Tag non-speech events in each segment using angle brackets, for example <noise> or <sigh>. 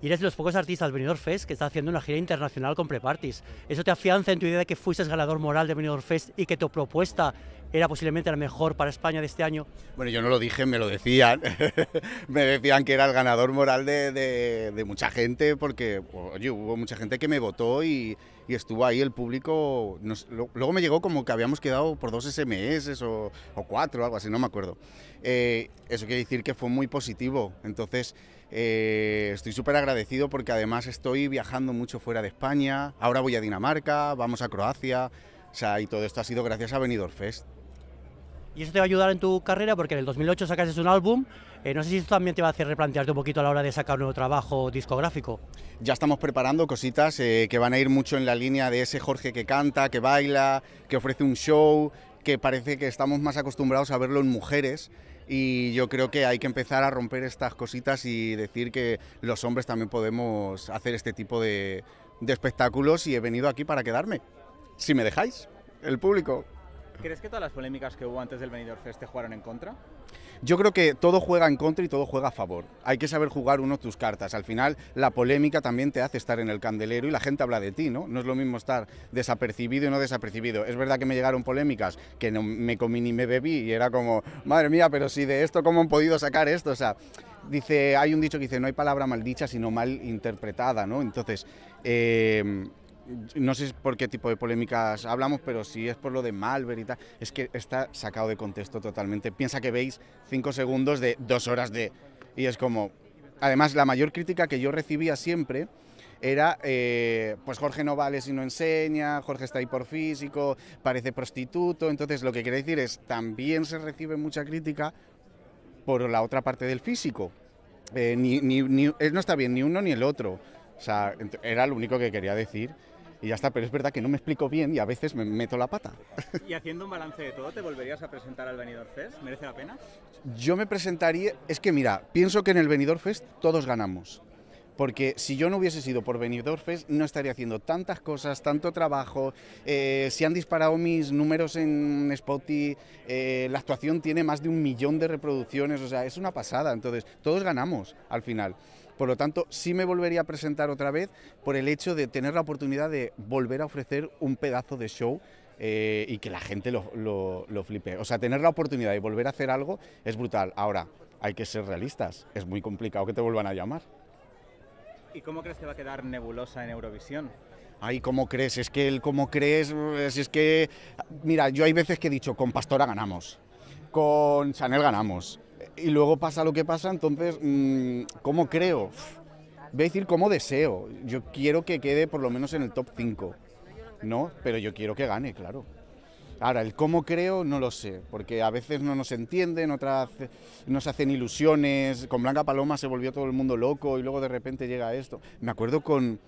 Y eres de los pocos artistas del Benidorm Fest que está haciendo una gira internacional con preparties. Eso te afianza en tu idea de que fuiste ganador moral de Benidorm Fest y que tu propuesta era posiblemente la mejor para España de este año. Bueno, yo no lo dije, me lo decían. <laughs> me decían que era el ganador moral de, de, mucha gente, porque hubo mucha gente que me votó y, estuvo ahí el público. luego me llegó como que habíamos quedado por dos SMS o, o cuatro, algo así, no me acuerdo. Eh, eso quiere decir que fue muy positivo. Entonces, eh, estoy súper agradecido porque además estoy viajando mucho fuera de España. Ahora voy a Dinamarca, vamos a Croacia. O sea, y todo esto ha sido gracias a Benidorm Fest. Y eso te va a ayudar en tu carrera porque en el 2008 sacaste un álbum. Eh, no sé si esto también te va a hacer replantearte un poquito a la hora de sacar un nuevo trabajo discográfico. Ya estamos preparando cositas eh, que van a ir mucho en la línea de ese Jorge que canta, que baila, que ofrece un show, que parece que estamos más acostumbrados a verlo en mujeres. Y yo creo que hay que empezar a romper estas cositas y decir que los hombres también podemos hacer este tipo de, de espectáculos y he venido aquí para quedarme. Si me dejáis, el público. ¿Crees que todas las polémicas que hubo antes del Benidorm Fest te jugaron en contra? Yo creo que todo juega en contra y todo juega a favor. Hay que saber jugar uno tus cartas. Al final, la polémica también te hace estar en el candelero y la gente habla de ti, ¿no? No es lo mismo estar desapercibido y no desapercibido. Es verdad que me llegaron polémicas que no me comí ni me bebí y era como, madre mía, pero si de esto, ¿cómo han podido sacar esto? O sea, dice, hay un dicho que dice, no hay palabra maldicha, sino mal interpretada, ¿no? Entonces, eh, no sé por qué tipo de polémicas hablamos, pero si es por lo de Malver y es que está sacado de contexto totalmente. Piensa que veis cinco segundos de dos horas de... Y es como... Además, la mayor crítica que yo recibía siempre era, eh, pues Jorge no vale si no enseña, Jorge está ahí por físico, parece prostituto. Entonces, lo que quiere decir es, también se recibe mucha crítica por la otra parte del físico. Eh, no está bien ni uno ni el otro. O sea, era lo único que quería decir y ya está, pero es verdad que no me explico bien y a veces me meto la pata. Y haciendo un balance de todo, ¿te volverías a presentar al Benidorm Fest? ¿Merece la pena? Yo me presentaría, es que mira, pienso que en el Benidorm Fest todos ganamos porque si yo no hubiese sido por Benidorm Fest, no estaría haciendo tantas cosas, tanto trabajo, eh, se han disparado mis números en Spotify, eh, la actuación tiene más de un millón de reproducciones, o sea, es una pasada, entonces todos ganamos al final. Por lo tanto, sí me volvería a presentar otra vez por el hecho de tener la oportunidad de volver a ofrecer un pedazo de show eh, y que la gente lo, lo, flipe. O sea, tener la oportunidad de volver a hacer algo es brutal. Ahora, hay que ser realistas. Es muy complicado que te vuelvan a llamar. ¿Y cómo crees que va a quedar Nebulosa en Eurovisión? Ay, ¿cómo crees? Es que el cómo crees, es que... Mira, yo hay veces que he dicho, con Pastora ganamos, con Chanel ganamos, y luego pasa lo que pasa, entonces, mm, ¿cómo creo? Voy a decir cómo deseo. Yo quiero que quede por lo menos en el top 5, ¿no? Pero yo quiero que gane, claro. Ahora, el cómo creo no lo sé, porque a veces no nos entienden, otras nos hacen ilusiones. Con Blanca Paloma se volvió todo el mundo loco y luego de repente llega esto. Me acuerdo con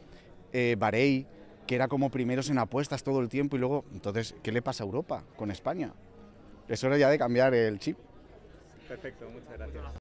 eh, Barey, que era como primeros en apuestas todo el tiempo y luego, entonces, ¿qué le pasa a Europa con España? Es hora ya de cambiar el chip. Perfecto, muchas gracias.